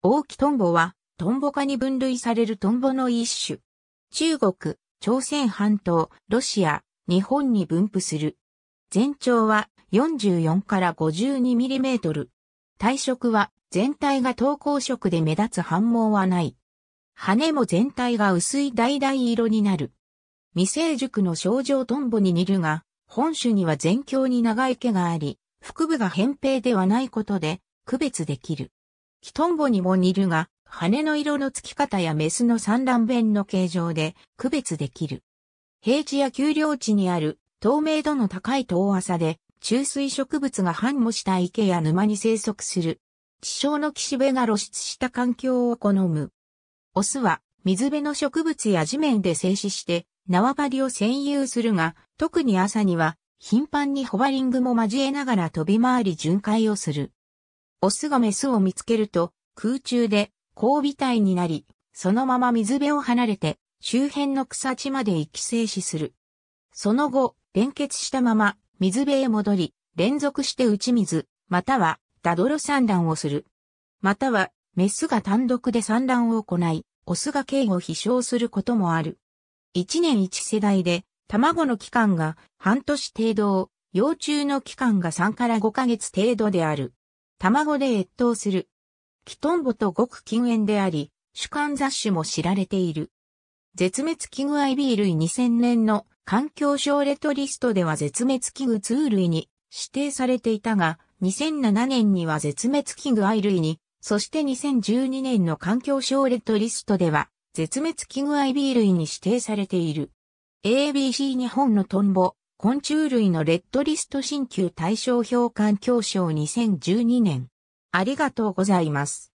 大木トンボは、トンボ科に分類されるトンボの一種。中国、朝鮮半島、ロシア、日本に分布する。全長は44から52ミリメートル。体色は全体が投稿色で目立つ反毛はない。羽も全体が薄い橙色になる。未成熟の症状トンボに似るが、本種には全境に長い毛があり、腹部が扁平ではないことで区別できる。キトンボにも似るが、羽の色の付き方やメスの産卵弁の形状で区別できる。平地や丘陵地にある透明度の高い遠浅で、中水植物が繁茂した池や沼に生息する。地小の岸辺が露出した環境を好む。オスは水辺の植物や地面で静止して縄張りを占有するが、特に朝には頻繁にホバリングも交えながら飛び回り巡回をする。オスがメスを見つけると、空中で交尾体になり、そのまま水辺を離れて、周辺の草地まで行き静止する。その後、連結したまま、水辺へ戻り、連続して打ち水、または、ダドロ産卵をする。または、メスが単独で産卵を行い、オスが経を飛翔することもある。一年一世代で、卵の期間が半年程度幼虫の期間が3から5ヶ月程度である。卵で越冬する。キトンボとごく近縁であり、主観雑種も知られている。絶滅危惧 IB 類2000年の環境省レトリストでは絶滅危惧通類に指定されていたが、2007年には絶滅危惧 I 類に、そして2012年の環境省レトリストでは絶滅危惧 IB 類に指定されている。ABC 日本のトンボ、昆虫類のレッドリスト新旧対象表環境賞2012年。ありがとうございます。